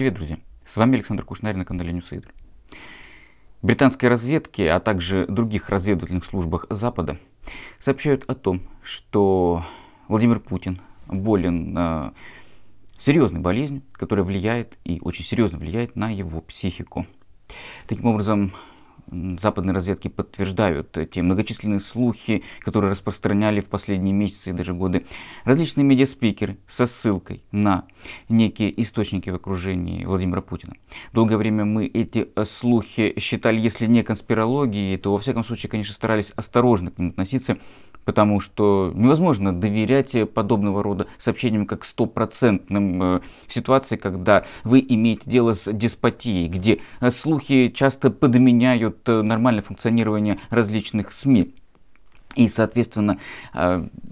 Привет, друзья! С вами Александр Кушнарь на канале Ньюсейдер. Британской разведке, а также других разведывательных службах Запада сообщают о том, что Владимир Путин болен э, серьезной болезнью, которая влияет и очень серьезно влияет на его психику. Таким образом, Западные разведки подтверждают те многочисленные слухи, которые распространяли в последние месяцы и даже годы различные медиаспикеры со ссылкой на некие источники в окружении Владимира Путина. Долгое время мы эти э, слухи считали, если не конспирологией, то во всяком случае, конечно, старались осторожно к ним относиться, потому что невозможно доверять подобного рода сообщениям как стопроцентным э, ситуации, когда вы имеете дело с деспотией, где э, слухи часто подменяют э, нормальное функционирование различных СМИ и, соответственно,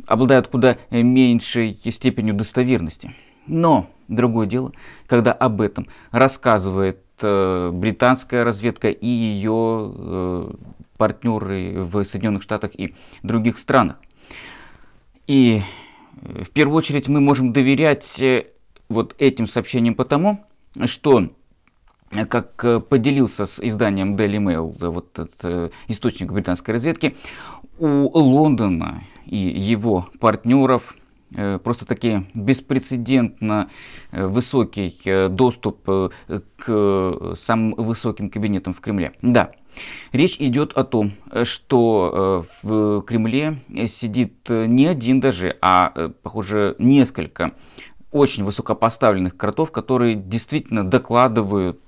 обладают куда меньшей степенью достоверности. Но другое дело, когда об этом рассказывает британская разведка и ее партнеры в Соединенных Штатах и других странах. И э, в первую очередь мы можем доверять э, вот этим сообщениям потому, что э, как поделился с изданием Daily Mail, вот этот источник британской разведки, у Лондона и его партнеров просто таки беспрецедентно высокий доступ к самым высоким кабинетам в Кремле. Да, Речь идет о том, э, что э, в Кремле э, сидит не один даже, а, похоже, несколько очень высокопоставленных кротов, которые действительно докладывают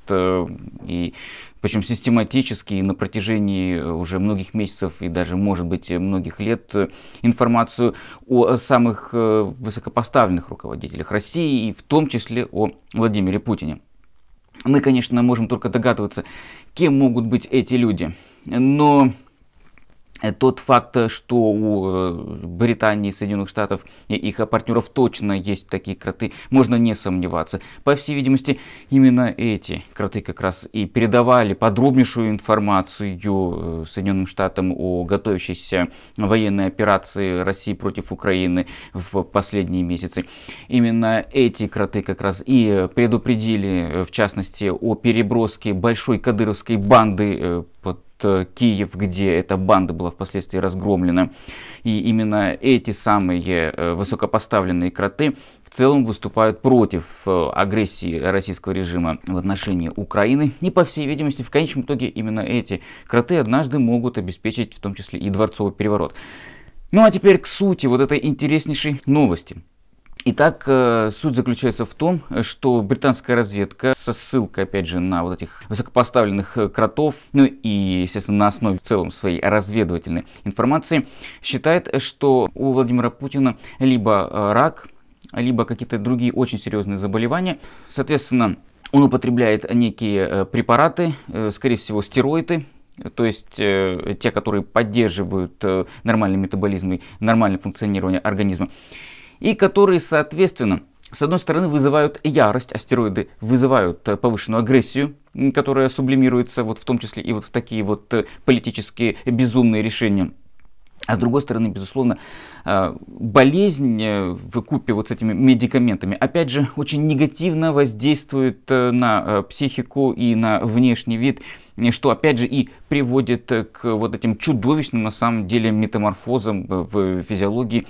и причем систематически на протяжении уже многих месяцев и даже, может быть, многих лет информацию о самых высокопоставленных руководителях России и в том числе о Владимире Путине. Мы, конечно, можем только догадываться, кем могут быть эти люди. Но Э, тот факт, что у э, Британии, Соединенных Штатов и их партнеров точно есть такие кроты, можно не сомневаться. По всей видимости, именно эти кроты как раз и передавали подробнейшую информацию э, Соединенным Штатам о готовящейся военной операции России против Украины в последние месяцы. Именно эти кроты как раз и предупредили, в частности, о переброске большой кадыровской банды под Э, Киев, где эта банда была впоследствии разгромлена. И именно эти самые э, высокопоставленные кроты в целом выступают против э, агрессии российского режима в отношении Украины. И, по всей видимости, в конечном итоге именно эти кроты однажды могут обеспечить в том числе и дворцовый переворот. Ну а теперь к сути вот этой интереснейшей новости. Итак, э, суть заключается в том, что британская разведка со ссылкой, опять же, на вот этих высокопоставленных э, кротов, ну и, естественно, на основе в целом своей разведывательной информации, считает, что у Владимира Путина либо э, рак, либо какие-то другие очень серьезные заболевания. Соответственно, он употребляет некие препараты, скорее всего, стероиды, то есть те, которые поддерживают нормальный метаболизм и нормальное функционирование организма и которые, соответственно, с одной стороны, вызывают ярость, астероиды вызывают э, повышенную агрессию, которая сублимируется вот в том числе и вот в такие вот э, политические безумные решения. А с другой стороны, безусловно, э, болезнь в купе вот с этими медикаментами, опять же, очень негативно воздействует на психику и на внешний вид, что, опять же, и приводит к вот этим чудовищным, на самом деле, метаморфозам в физиологии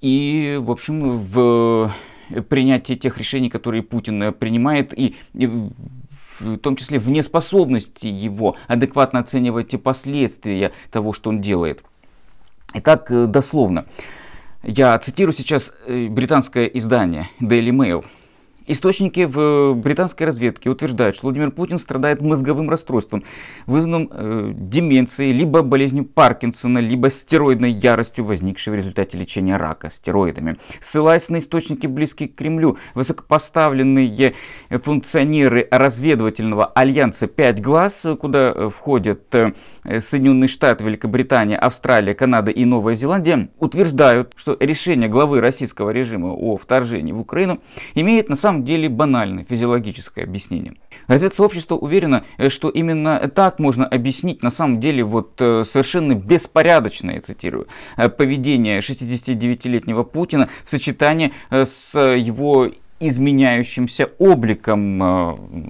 и, в общем, в э, принятии тех решений, которые Путин э, принимает, и, и в том числе в неспособности его адекватно оценивать последствия того, что он делает. Итак, э, дословно. Я цитирую сейчас британское издание Daily Mail – Источники в э, британской разведке утверждают, что Владимир Путин страдает мозговым расстройством, вызванным э, деменцией, либо болезнью Паркинсона, либо стероидной яростью, возникшей в результате лечения рака стероидами. Ссылаясь на источники, близкие к Кремлю, высокопоставленные функционеры разведывательного альянса «Пять глаз», куда э, входят э, Соединенные Штаты, Великобритания, Австралия, Канада и Новая Зеландия, утверждают, что решение главы российского режима о вторжении в Украину имеет на самом самом деле банальное физиологическое объяснение. Разведсообщество уверено, э, что именно так можно объяснить на самом деле вот э, совершенно беспорядочное, я цитирую, э, поведение 69-летнего Путина в сочетании с его изменяющимся обликом.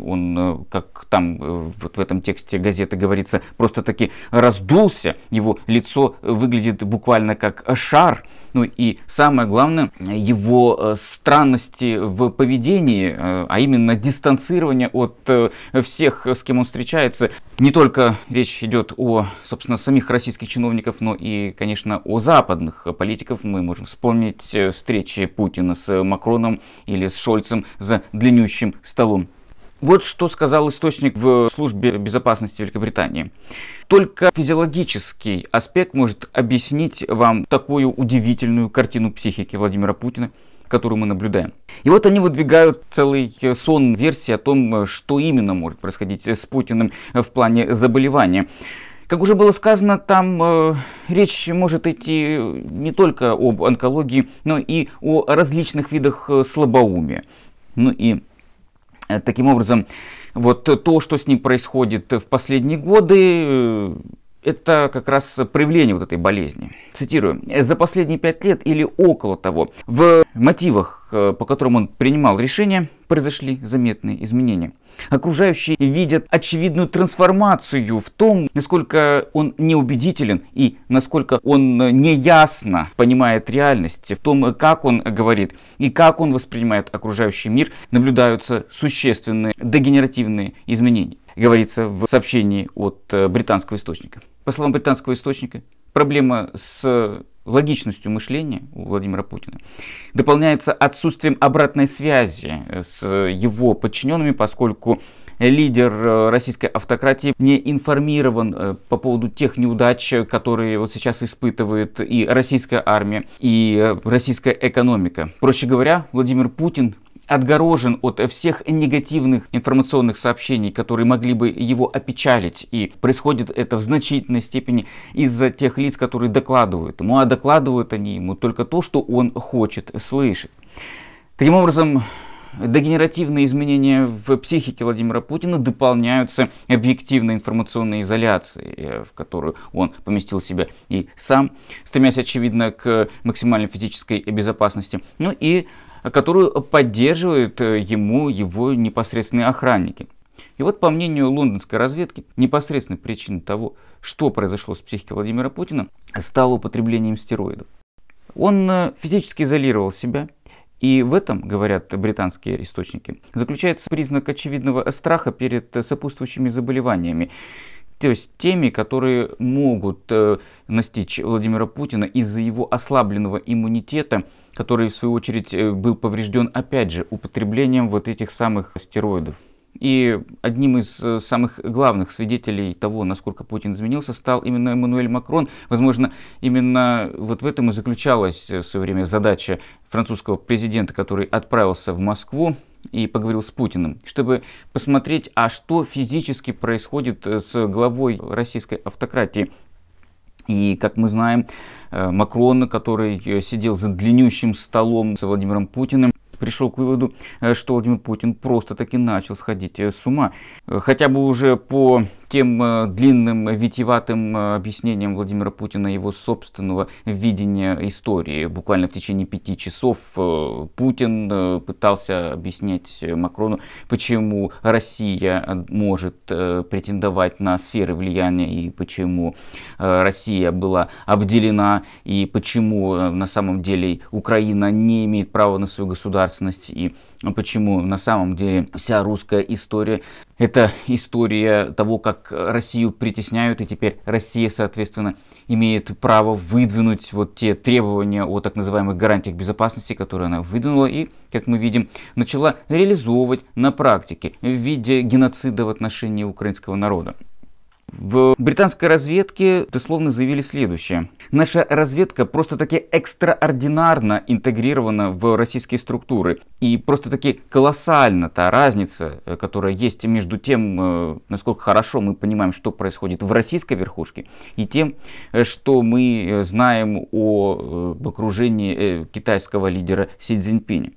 Он, как там вот в этом тексте газеты говорится, просто таки раздулся. Его лицо выглядит буквально как шар ну и самое главное, его э, странности в поведении, э, а именно дистанцирование от э, всех, с кем он встречается. Не только речь идет о, собственно, самих российских чиновников, но и, конечно, о западных политиков. Мы можем вспомнить встречи Путина с Макроном или с Шольцем за длиннющим столом вот что сказал источник в службе безопасности Великобритании. Только физиологический аспект может объяснить вам такую удивительную картину психики Владимира Путина, которую мы наблюдаем. И вот они выдвигают целый э, сон версий о том, э, что именно может происходить э, с Путиным в плане заболевания. Как уже было сказано, там э, речь может идти не только об онкологии, но и о различных видах слабоумия. Ну и Таким образом, вот то, что с ним происходит в последние годы, это как раз проявление вот этой болезни. Цитирую. «За последние пять лет или около того в мотивах, э, по которым он принимал решения, произошли заметные изменения. Окружающие видят очевидную трансформацию в том, насколько он неубедителен и насколько он неясно понимает реальность, в том, как он говорит и как он воспринимает окружающий мир, наблюдаются существенные дегенеративные изменения говорится в сообщении от э, британского источника по словам британского источника, проблема с э, логичностью мышления у Владимира Путина дополняется отсутствием обратной связи э, с его подчиненными, поскольку лидер э, российской автократии не информирован по поводу тех неудач, которые вот сейчас испытывает и российская армия, и российская экономика. Проще говоря, Владимир Путин отгорожен от всех негативных информационных сообщений, которые могли бы его опечалить. И происходит это в значительной степени из-за тех лиц, которые докладывают ему. А докладывают они ему только то, что он хочет слышать. Таким образом, дегенеративные изменения в психике Владимира Путина дополняются объективной информационной изоляцией, э, в которую он поместил себя и сам, стремясь, очевидно, к максимальной физической безопасности. Ну и а которую поддерживают э, ему его непосредственные охранники. И вот по мнению лондонской разведки, непосредственной причиной того, что произошло с психикой Владимира Путина, стало употреблением стероидов. Он э, физически изолировал себя, и в этом, говорят британские источники, заключается признак очевидного страха перед сопутствующими заболеваниями. То есть теми, которые могут э, настичь Владимира Путина из-за его ослабленного иммунитета который в свою очередь э, был поврежден опять же употреблением вот этих самых стероидов. И одним из э, самых главных свидетелей того, насколько Путин изменился, стал именно Эммануэль Макрон. Возможно, именно вот в этом и заключалась э, в свое время задача французского президента, который отправился в Москву и поговорил с Путиным, чтобы посмотреть, а что физически происходит с главой российской автократии. И, как мы знаем, э, Макрон, который э, сидел за длиннющим столом с Владимиром Путиным, пришел к выводу, э, что Владимир Путин просто-таки начал сходить э, с ума. Э, хотя бы уже по тем длинным витиеватым объяснениям Владимира Путина его собственного видения истории. Буквально в течение пяти часов Путин пытался объяснять Макрону, почему Россия может претендовать на сферы влияния и почему Россия была обделена и почему на самом деле Украина не имеет права на свою государственность государственность и почему на самом деле вся русская история – это история того, как Россию притесняют, и теперь Россия, соответственно, имеет право выдвинуть вот те требования о так называемых гарантиях безопасности, которые она выдвинула и, как мы видим, начала реализовывать на практике в виде геноцида в отношении украинского народа. В британской разведке дословно заявили следующее. Наша разведка просто-таки экстраординарно интегрирована в российские структуры. И просто-таки колоссальна та разница, э, которая есть между тем, э, насколько хорошо мы понимаем, что происходит в российской верхушке, и тем, э, что мы знаем о окружении китайского лидера Си Цзиньпиня.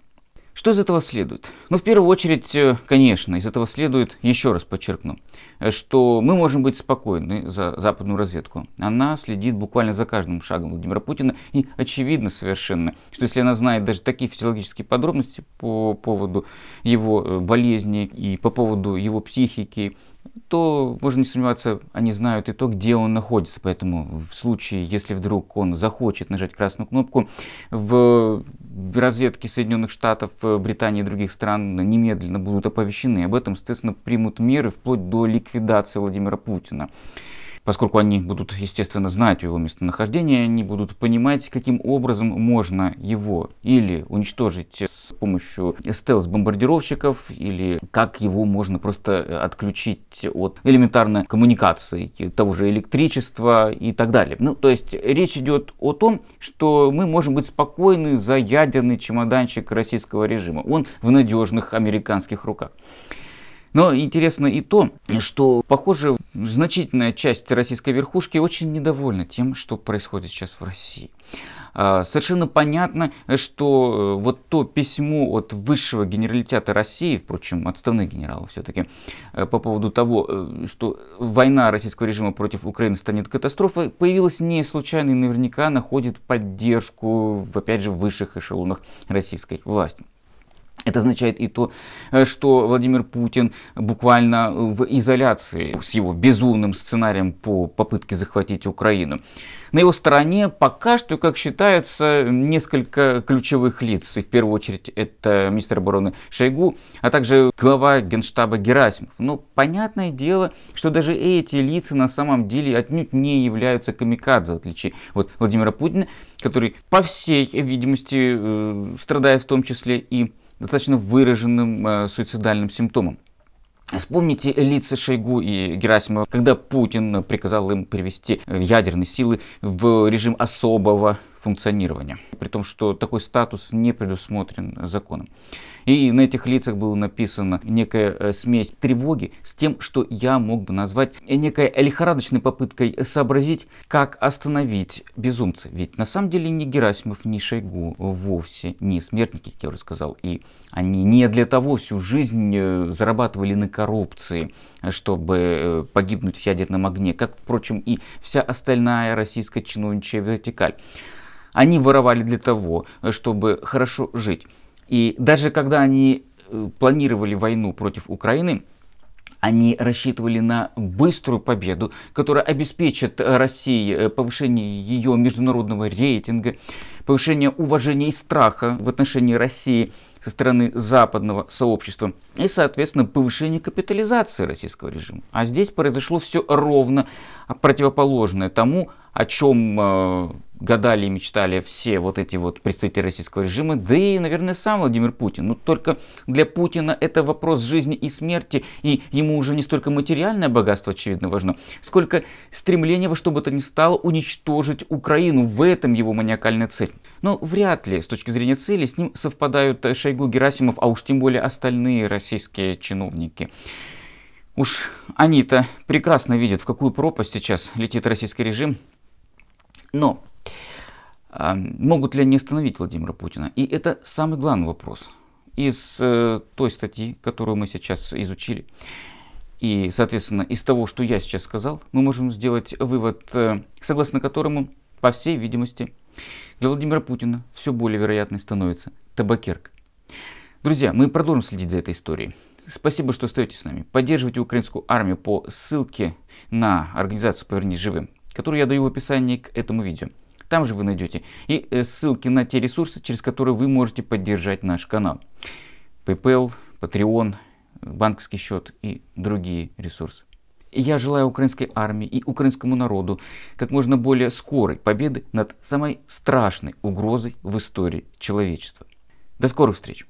Что из этого следует? Ну, в первую очередь, э, конечно, из этого следует, еще раз подчеркну, э, что мы можем быть спокойны за западную разведку. Она следит буквально за каждым шагом Владимира Путина, и очевидно совершенно, что если она знает даже такие физиологические подробности по поводу его э, болезни и по поводу его психики, то можно не сомневаться, они знают и то, где он находится. Поэтому в случае, если вдруг он захочет нажать красную кнопку, в разведке Соединенных Штатов, э, Британии и других стран немедленно будут оповещены. Об этом, естественно, примут меры вплоть до ликвидации Владимира Путина. Поскольку они будут, естественно, знать его местонахождение, они будут понимать, каким образом можно его или уничтожить с помощью стелс-бомбардировщиков, или как его можно просто э, отключить от элементарной коммуникации, того же электричества и так далее. Ну, то есть речь идет о том, что мы можем быть спокойны за ядерный чемоданчик российского режима. Он в надежных американских руках. Но интересно и то, что, похоже, значительная часть российской верхушки очень недовольна тем, что происходит сейчас в России. А, совершенно понятно, что э, вот то письмо от высшего генералитета России, впрочем, отставных генералов все-таки, э, по поводу того, э, что война российского режима против Украины станет катастрофой, появилось не случайно и наверняка находит поддержку, опять же, в высших эшелонах российской власти. Это означает и то, э, что Владимир Путин буквально э, в изоляции с его безумным сценарием по попытке захватить Украину. На его стороне пока что, как считается, несколько ключевых лиц. И в первую очередь это министр обороны Шойгу, а также глава генштаба Герасимов. Но понятное дело, что даже эти лица на самом деле отнюдь не являются камикадзе, в отличие от Владимира Путина, который, по всей видимости, э, страдает в том числе и достаточно выраженным э, суицидальным симптомом. Вспомните лица Шойгу и Герасимова, когда Путин приказал им привести э, ядерные силы в режим особого функционирования, при том, что такой статус не предусмотрен законом. И на этих лицах было написано некая э, смесь тревоги с тем, что я мог бы назвать э, некой лихорадочной попыткой сообразить, как остановить безумца. Ведь на самом деле ни Герасимов, ни Шойгу вовсе не смертники, как я уже сказал, и они не для того всю жизнь э, зарабатывали на коррупции, чтобы погибнуть в ядерном огне, как, впрочем, и вся остальная российская чиновничья вертикаль. Они воровали для того, э, чтобы хорошо жить. И даже когда они э, планировали войну против Украины, они рассчитывали на быструю победу, которая обеспечит э, России повышение ее международного рейтинга, повышение уважения и страха в отношении России со стороны западного сообщества и, соответственно, повышение капитализации российского режима. А здесь произошло все ровно противоположное тому, о чем э, гадали и мечтали все вот эти вот представители российского режима, да и, наверное, сам Владимир Путин. Но ну, только для Путина это вопрос жизни и смерти, и ему уже не столько материальное богатство, очевидно, важно, сколько стремление во что бы то ни стало уничтожить Украину. В этом его маниакальная цель. Но вряд ли, с точки зрения цели, с ним совпадают э, Шойгу, Герасимов, а уж тем более остальные российские чиновники. Уж они-то прекрасно видят, в какую пропасть сейчас летит российский режим, но а, могут ли они остановить Владимира Путина? И это самый главный вопрос из э, той статьи, которую мы сейчас изучили. И, соответственно, из того, что я сейчас сказал, мы можем сделать вывод, э, согласно которому, по всей видимости, для Владимира Путина все более вероятной становится табакерка. Друзья, мы продолжим следить за этой историей. Спасибо, что остаетесь с нами. Поддерживайте украинскую армию по ссылке на организацию «Повернись живым» который я даю в описании к этому видео. Там же вы найдете и э, ссылки на те ресурсы, через которые вы можете поддержать наш канал. PayPal, Patreon, банковский счет и другие ресурсы. Я желаю украинской армии и украинскому народу как можно более скорой победы над самой страшной угрозой в истории человечества. До скорых встреч!